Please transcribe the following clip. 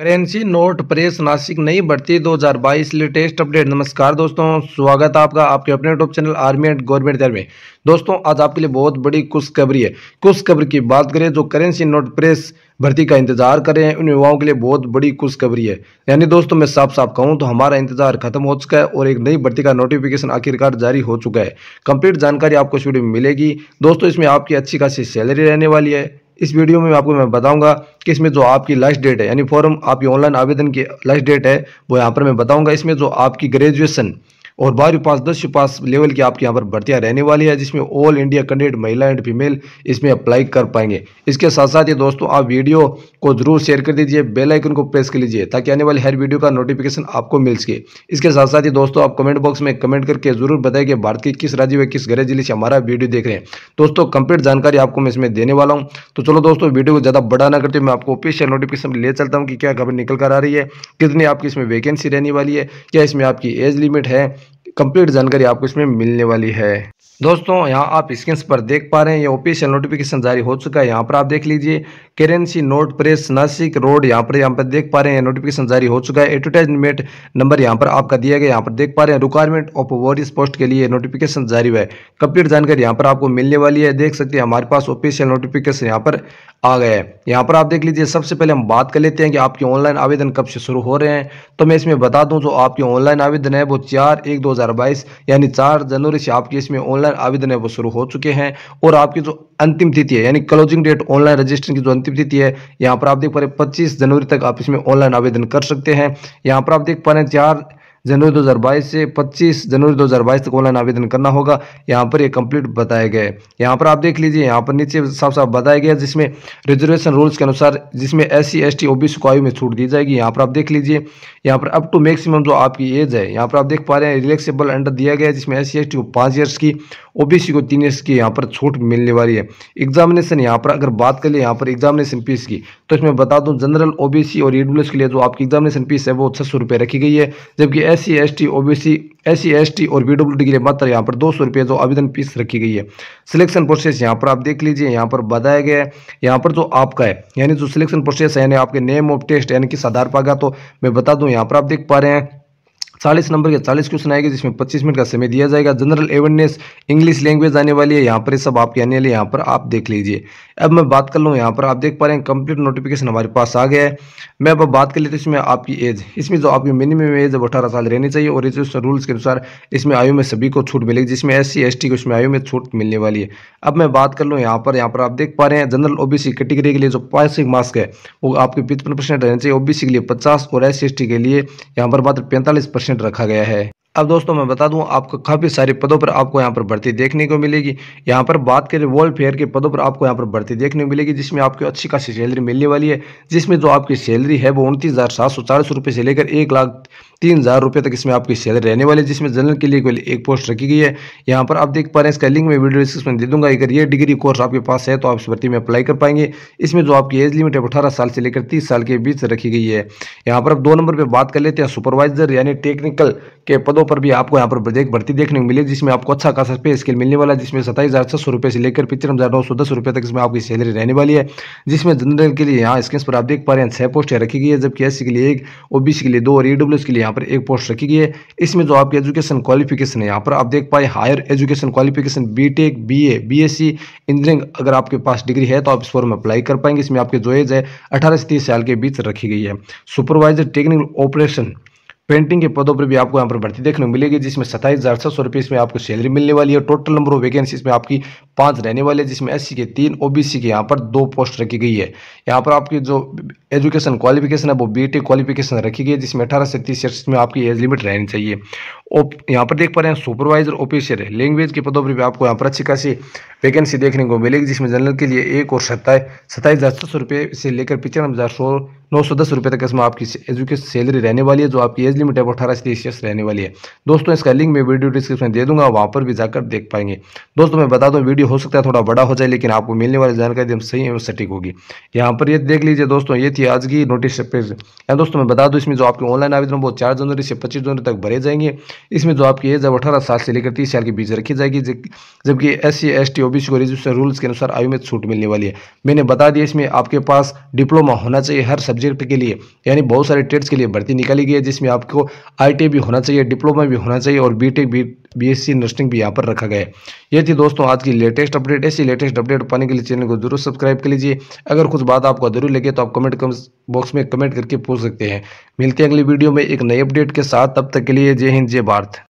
Currency note press Nashik नई भर्ती 2022 latest update नमस्कार दोस्तों स्वागत है आपका आपके अपने YouTube channel army and government दर में दोस्तों आज आपके लिए बहुत बड़ी खुशखबरी है खुशखबरी की बात करें जो करेंसी नोट प्रेस भर्ती का इंतजार कर रहे हैं उन युवाओं के लिए बहुत बड़ी खुशखबरी है यानी दोस्तों मैं साफ साफ कहूं तो हमारा इंतजार खत्म हो चुका है और एक नई भर्ती का नोटिफिकेशन आखिरकार जारी हो चुका है कंप्लीट जानकारी आपको इस वीडियो में मिलेगी दोस्तों इसमें आपकी अच्छी खासी सैलरी रहने वाली है इस वीडियो में आपको मैं बताऊंगा कि इसमें जो आपकी लास्ट डेट है यानी फॉर्म आपकी ऑनलाइन आवेदन की लास्ट डेट है वो यहाँ पर मैं बताऊंगा इसमें जो आपकी ग्रेजुएसन और बारहवीं पास दसवीं पास लेवल की आपके यहाँ पर भर्तियाँ रहने वाली है जिसमें ऑल इंडिया कैंडिडेट महिला एंड फीमेल इसमें अप्लाई कर पाएंगे इसके साथ साथ ये दोस्तों आप वीडियो को जरूर शेयर कर दीजिए बेल आइकन को प्रेस कर लीजिए ताकि आने वाली हर वीडियो का नोटिफिकेशन आपको मिल सके इसके साथ साथ ये दोस्तों आप कमेंट बॉक्स में कमेंट करके जरूर बताइए कि भारत के किस राज्य व किस गृह जिले से हमारा वीडियो देख रहे हैं दोस्तों कंप्लीट जानकारी आपको मैं इसमें देने वाला हूँ तो चलो दोस्तों वीडियो को ज़्यादा बड़ा ना करते मैं आपको ऑफिशियल नोटिफिकेशन ले चलता हूँ कि क्या खबर निकल कर आ रही है कितनी आपकी इसमें वैकेंसी रहने वाली है क्या इसमें आपकी एज लिमिट है कंप्लीट जानकारी आपको इसमें मिलने वाली है दोस्तों यहाँ आप स्क्रीन पर देख पा रहे हैं ये ऑफिशियल नोटिफिकेशन जारी हो चुका है यहाँ पर आप देख लीजिए currency note press Nashik road यहाँ पर यहाँ पर देख पा रहे हैं नोटिफिकेशन जारी हो चुका है एडवर्टाइजमेंट नंबर यहाँ पर आपका दिया गया यहाँ पर देख पा रहे हैं रिक्वायरमेंट ऑफ वॉरिस पोस्ट के लिए नोटिफिकेशन जारी हुआ है कंप्लीट जानकारी यहाँ पर आपको मिलने वाली है देख सकते हैं हमारे पास ऑफिशियल नोटिफिकेशन यहाँ पर आ गया है यहाँ पर आप देख लीजिए सबसे पहले हम बात कर लेते हैं कि आपके ऑनलाइन आवेदन कब से शुरू हो रहे हैं तो मैं इसमें बता दूँ जो आपके ऑनलाइन आवेदन है वो चार एक दो यानी चार जनवरी से आपके इसमें ऑनलाइन आवेदन है वो शुरू हो चुके हैं और आपकी जो अंतिम तिथि है यानी क्लोजिंग डेट ऑनलाइन रजिस्ट्रेशन की जो अंतिम तिथि है यहाँ पर आप देख पा रहे पच्चीस जनवरी तक आप इसमें ऑनलाइन आवेदन कर सकते हैं यहाँ पर आप देख पा रहे हैं चार जनवरी 2022 से 25 जनवरी 2022 तक ऑनलाइन आवेदन करना होगा यहाँ पर ये कंप्लीट बताया गया है यहाँ पर आप देख लीजिए यहाँ पर नीचे साफ साफ बताया गया जिसमें रिजर्वेशन रूल्स के अनुसार जिसमें S C S T O B आयु में छूट दी जाएगी यहाँ पर आप देख लीजिए यहाँ पर अप टू मैक्सिमम जो आपकी एज है यहाँ पर आप देख पा रहे हैं रिलेक्सेबल अंडर दिया गया है जिसमें एस सी एस टी को पाँच ईयर्स की ओ सी को तीन ईयर्स की यहाँ पर छूट मिलने वाली है एग्जामिनेशन यहाँ पर अगर बात कर ले यहाँ पर एग्जामिनेशन फीस की तो इसमें बता दूँ जनरल ओ बी सी और ई के लिए जो आपकी एग्जामिनेशन फीस है वो छः सौ रुपये रखी गई है जबकि S C S T O B C S C S T और बी डब्ल्यू डी मात्र यहाँ पर दो सौ रुपये जो आवेदन फीस रखी गई है सिलेक्शन प्रोसेस यहाँ पर आप देख लीजिए यहाँ पर बताया गया है यहाँ पर जो आपका है यानी जो सिलेक्शन प्रोसेस है यानी आपके नेम ऑफ टेस्ट यानी किस आधार पर आगा तो मैं बता दूँ यहाँ पर आप देख पा रहे हैं चालीस नंबर के चालीस क्वेश्चन आएगा जिसमें पच्चीस मिनट का समय दिया जाएगा जनरल अवेयरनेस इंग्लिश लैंग्वेज आने वाली है यहाँ पर सब आपके आने वाले यहाँ पर आप देख लीजिए अब मैं बात कर लूँ यहाँ पर आप देख पा रहे हैं कंप्लीट नोटिफिकेशन हमारे पास आ गया है मैं अब बात कर लेते हूँ इसमें आपकी एज इसमें जो आपकी मिनिमम एज है अठारह साल रहनी चाहिए और इस रूल्स के अनुसार इसमें आयु में सभी को छूट मिलेगी जिसमें एस सी एस टी को इसमें आयु में छूट मिलने वाली है अब मैं बात कर लूँ यहाँ पर यहाँ पर आप देख पा रहे हैं जनरल ओबीसी कैटेगरी के लिए जो पासिंग मार्क्स है वो आपके पचपन परसेंट रहना चाहिए ओबीसी के लिए पचास और एस सी के लिए यहाँ पर मात्र पैंतालीस परसेंट रखा गया है। अब दोस्तों मैं बता दूं आपको काफ़ी सारे पदों पर आपको यहाँ पर भर्ती देखने को मिलेगी यहाँ पर बात करें वर्ल्ड फेयर के पदों पर आपको यहाँ पर भर्ती देखने को मिलेगी जिसमें आपको अच्छी खासी सैलरी मिलने वाली है जिसमें जो आपकी सैलरी है वो उनतीस हज़ार सात सौ चालीस रुपये से लेकर एक लाख तीन हज़ार रुपये तक इसमें आपकी सैलरी रहने वाली है जिसमें जनरल के लिए कोई एक पोस्ट रखी गई है यहाँ पर आप देख पा रहे हैं इसका लिंक मैं वीडियो डिस्क्रिप्शन दे दूंगा अगर ये डिग्री कोर्स आपके पास है तो आप इस भर्ती में अप्लाई कर पाएंगे इसमें जो आपकी एज लिमिट है अठारह साल से लेकर तीस साल के बीच रखी गई है यहाँ पर आप दो नंबर पर बात कर लेते हैं सुपरवाइजर यानी टेक्निकल के पदों पर भी आपको यहाँ पर प्रोजेक्ट भर्ती देखने को मिली जिसमें आपको अच्छा खासा पे स्केल मिलने वाला है जिसमें सताईस हज़ार छः सौ रुपये से लेकर पिचर हज़ार नौ सौ दस रुपये तक इसमें आपकी सैलरी रहने वाली है जिसमें जनरल के लिए यहाँ स्किल्स पर आप देख पा रहे हैं छः पोस्टें रखी गई है जबकि एस के लिए एक ओ के लिए दो और ई के लिए यहाँ पर एक पोस्ट रखी गई है इसमें जो आपकी एजुकेशन क्वालिफिकेशन है यहाँ पर आप देख पाए higher education qualification B tech B A B S C engineering अगर आपके पास डिग्री है तो आप इस फॉर्म में अप्लाई कर पाएंगे इसमें आपके जो एज है अठारह से तीस साल के बीच रखी गई है सुपरवाइजर टेक्निकल ऑपरेशन पेंटिंग के पदों पर भी आपको यहाँ पर भर्ती देखने को मिलेगी जिसमें सत्ताईस हज़ार छः सौ रुपये इसमें आपको सैलरी मिलने वाली है टोटल नंबर ऑफ वैकेंसी इसमें आपकी पांच रहने वाली है जिसमें एससी के तीन ओबीसी के यहाँ पर दो पोस्ट रखी गई है यहाँ पर आपकी जो एजुकेशन क्वालिफिकेशन है वो बीटेक क्वालिफिकेशन e रखी गई है जिसमें अठारह से तीस ईयर्स में आपकी एज लिमिट रहनी चाहिए यहाँ पर देख पा रहे हैं सुपरवाइजर ऑफिसर लैंग्वेज के पदों पर भी आपको यहाँ पर अच्छी खासी वैकेंसी देखने को मिलेगी जिसमें जनरल के लिए एक और सत्ताईस सत्ताईस हज़ार सौ रुपये से लेकर पिचानवे हज़ार सौ नौ सौ दस रुपये तक इसमें आपकी एजुकेशन सैलरी रहने वाली है जो आपकी एज लिमिट है वो अठारह से तीस रहने वाली है दोस्तों इसका लिंक मैं वीडियो डिस्क्रिप्शन दे दूंगा वहाँ पर भी जाकर देख पाएंगे दोस्तों मैं बता दूँ वीडियो हो सकता है थोड़ा बड़ा हो जाए लेकिन आपको मिलने वाली जानकारी एकदम सही और सटीक होगी यहाँ पर ये देख लीजिए दोस्तों ये थी आज की नोटिस पेज या दोस्तों मैं बता दूँ इसमें जो आपके ऑनलाइन आवेदन वो चार जनवरी से पच्चीस जनवरी तक भरे जाएंगे इसमें जो आपकी एज है वो अठारह साल से लेकर तीस साल के बीच रखी जाएगी जबकि S C S T OBC को रजिस्टर रूल्स के अनुसार आयु में छूट मिलने वाली है मैंने बता दिया इसमें आपके पास डिप्लोमा होना चाहिए हर सब्जेक्ट के लिए यानी बहुत सारे ट्रेड्स के लिए भर्ती निकाली गई है जिसमें आपको आई भी होना चाहिए डिप्लोमा भी होना चाहिए और B tech B S C nursing भी यहाँ पर रखा गया है ये थी दोस्तों आज की लेटेस्ट अपडेट ऐसी लेटेस्ट अपडेट पाने के लिए चैनल को जरूर सब्सक्राइब कर लीजिए अगर कुछ बात आपको जरूर लगे तो आप कमेंट बॉक्स में कमेंट करके पूछ सकते हैं मिलते हैं अगली वीडियो में एक नई अपडेट के साथ तब तक के लिए जय हिंद जय भारत